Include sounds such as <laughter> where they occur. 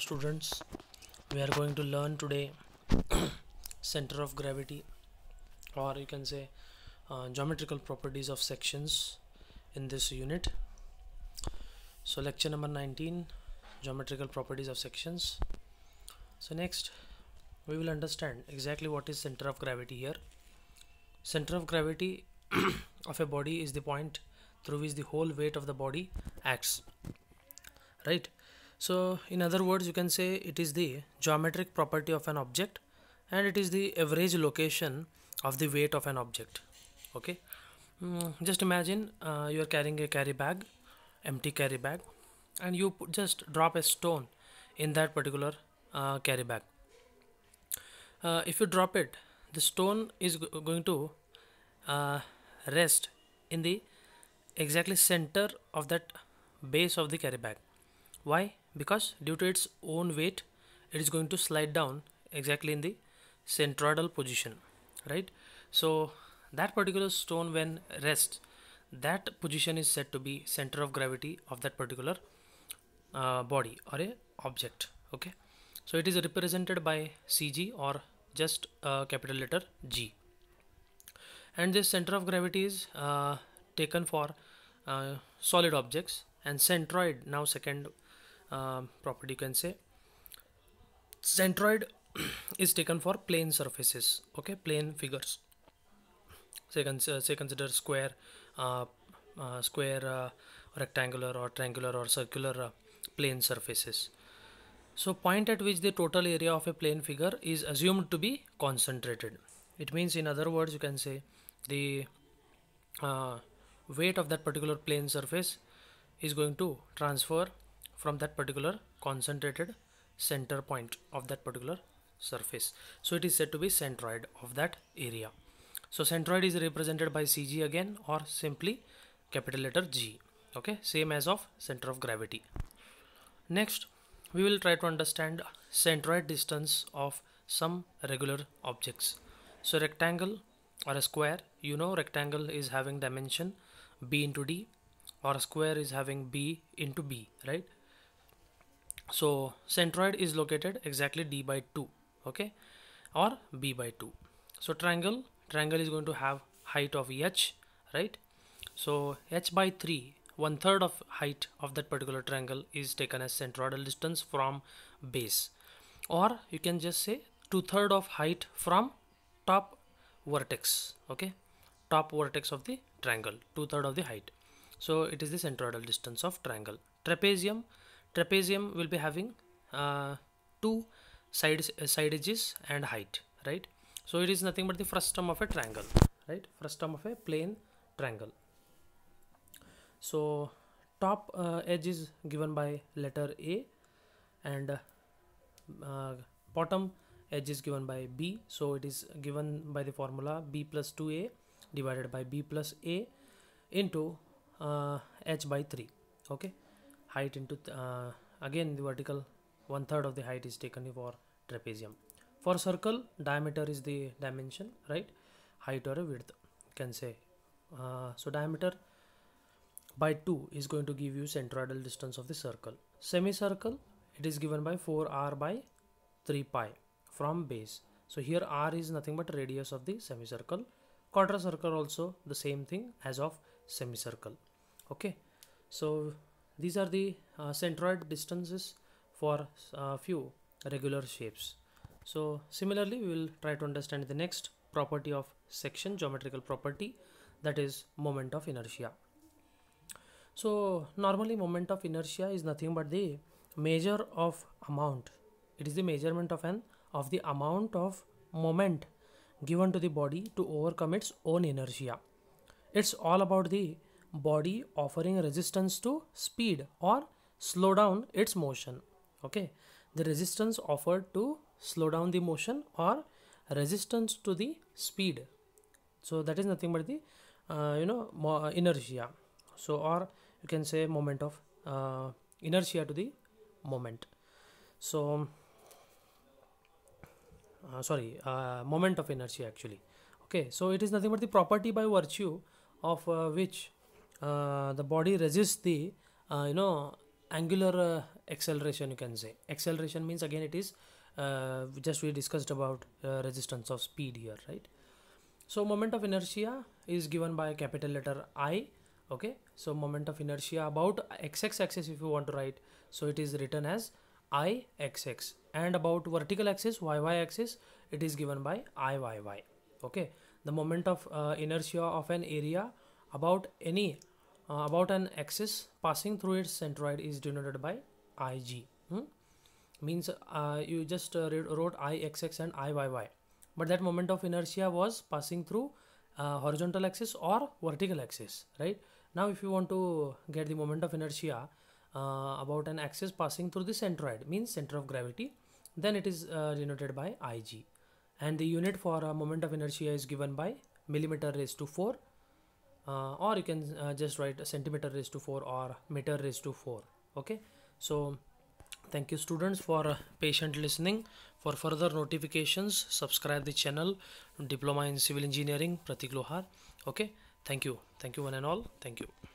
students we are going to learn today <coughs> center of gravity or you can say uh, geometrical properties of sections in this unit so lecture number 19 geometrical properties of sections so next we will understand exactly what is center of gravity here center of gravity <coughs> of a body is the point through which the whole weight of the body acts right so in other words, you can say it is the geometric property of an object and it is the average location of the weight of an object. Okay. Mm, just imagine uh, you are carrying a carry bag, empty carry bag and you just drop a stone in that particular uh, carry bag. Uh, if you drop it, the stone is going to uh, rest in the exactly center of that base of the carry bag. Why? because due to its own weight it is going to slide down exactly in the centroidal position right so that particular stone when rests that position is said to be center of gravity of that particular uh, body or a object okay so it is represented by cg or just uh, capital letter g and this center of gravity is uh, taken for uh, solid objects and centroid now second um, property you can say centroid <clears throat> is taken for plane surfaces okay plane figures say, uh, say consider square uh, uh, square uh, rectangular or triangular or circular uh, plane surfaces so point at which the total area of a plane figure is assumed to be concentrated it means in other words you can say the uh, weight of that particular plane surface is going to transfer from that particular concentrated center point of that particular surface so it is said to be centroid of that area so centroid is represented by cg again or simply capital letter g okay same as of center of gravity next we will try to understand centroid distance of some regular objects so rectangle or a square you know rectangle is having dimension b into d or a square is having b into b right so centroid is located exactly d by 2 okay or b by 2 so triangle triangle is going to have height of h right so h by 3 one third of height of that particular triangle is taken as centroidal distance from base or you can just say two third of height from top vertex okay top vertex of the triangle two third of the height so it is the centroidal distance of triangle trapezium trapezium will be having uh, two side, side edges and height right so it is nothing but the frustum of a triangle right frustum of a plane triangle so top uh, edge is given by letter a and uh, bottom edge is given by b so it is given by the formula b plus 2a divided by b plus a into uh, h by 3 okay height into uh, again the vertical one third of the height is taken for trapezium for circle diameter is the dimension right height or a width can say uh, so diameter by 2 is going to give you centroidal distance of the circle semicircle it is given by 4 r by 3 pi from base so here r is nothing but radius of the semicircle quarter circle also the same thing as of semicircle okay so these are the uh, centroid distances for a uh, few regular shapes. So similarly, we will try to understand the next property of section, geometrical property, that is moment of inertia. So normally moment of inertia is nothing but the measure of amount. It is the measurement of an of the amount of moment given to the body to overcome its own inertia. It's all about the body offering resistance to speed or slow down its motion okay the resistance offered to slow down the motion or resistance to the speed so that is nothing but the uh, you know uh, inertia so or you can say moment of uh, inertia to the moment so uh, sorry uh, moment of inertia actually okay so it is nothing but the property by virtue of uh, which uh, the body resists the uh, you know angular uh, acceleration you can say acceleration means again it is just we discussed about resistance of speed here right so moment of inertia is given by capital letter i okay so moment of inertia about xx axis if you want to write so it is written as i xx and about vertical axis yy axis it is given by i y y okay the moment of uh, inertia of an area about any uh, about an axis passing through its centroid is denoted by IG. Hmm? Means uh, you just uh, wrote IXX and IYY. But that moment of inertia was passing through uh, horizontal axis or vertical axis, right? Now if you want to get the moment of inertia uh, about an axis passing through the centroid, means center of gravity, then it is denoted by IG and the unit for a moment of inertia is given by millimeter raised to 4 uh, or you can uh, just write centimeter raised to 4 or meter raised to 4 okay so thank you students for uh, patient listening for further notifications subscribe the channel diploma in civil engineering pratik lohar okay thank you thank you one and all thank you